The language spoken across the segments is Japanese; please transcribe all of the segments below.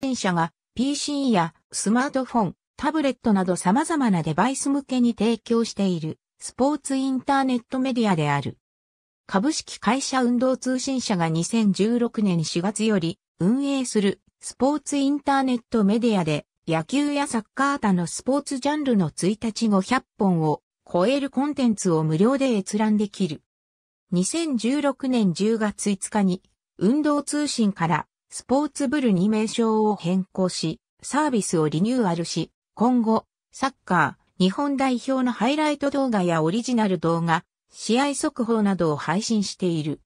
電車が PC やスマートフォン、タブレットなど様々なデバイス向けに提供しているスポーツインターネットメディアである。株式会社運動通信社が2016年4月より運営するスポーツインターネットメディアで野球やサッカー他のスポーツジャンルの1日後100本を超えるコンテンツを無料で閲覧できる。2016年10月5日に運動通信からスポーツブルに名称を変更し、サービスをリニューアルし、今後、サッカー、日本代表のハイライト動画やオリジナル動画、試合速報などを配信している。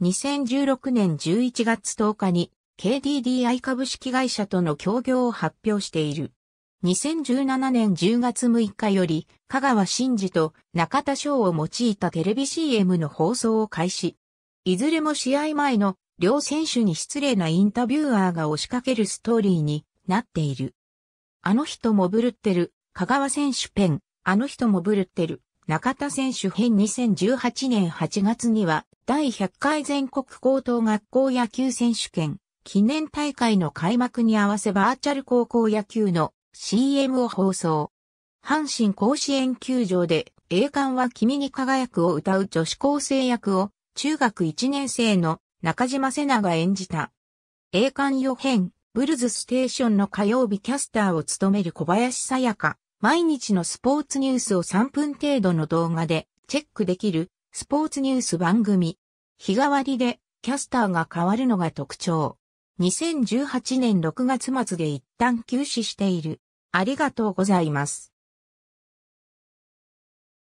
2016年11月10日に KDDI 株式会社との協業を発表している。2017年10月6日より、香川真司と中田翔を用いたテレビ CM の放送を開始。いずれも試合前の両選手に失礼なインタビューアーが押しかけるストーリーになっている。あの人もブルってる、香川選手ペン、あの人もブルってる、中田選手編2018年8月には、第100回全国高等学校野球選手権、記念大会の開幕に合わせバーチャル高校野球の CM を放送。阪神甲子園球場で栄冠は君に輝くを歌う女子高生役を中学1年生の中島瀬名が演じた。栄冠予編、ブルズステーションの火曜日キャスターを務める小林さやか、毎日のスポーツニュースを3分程度の動画でチェックできるスポーツニュース番組。日替わりでキャスターが変わるのが特徴。2018年6月末で一旦休止している。ありがとうございます。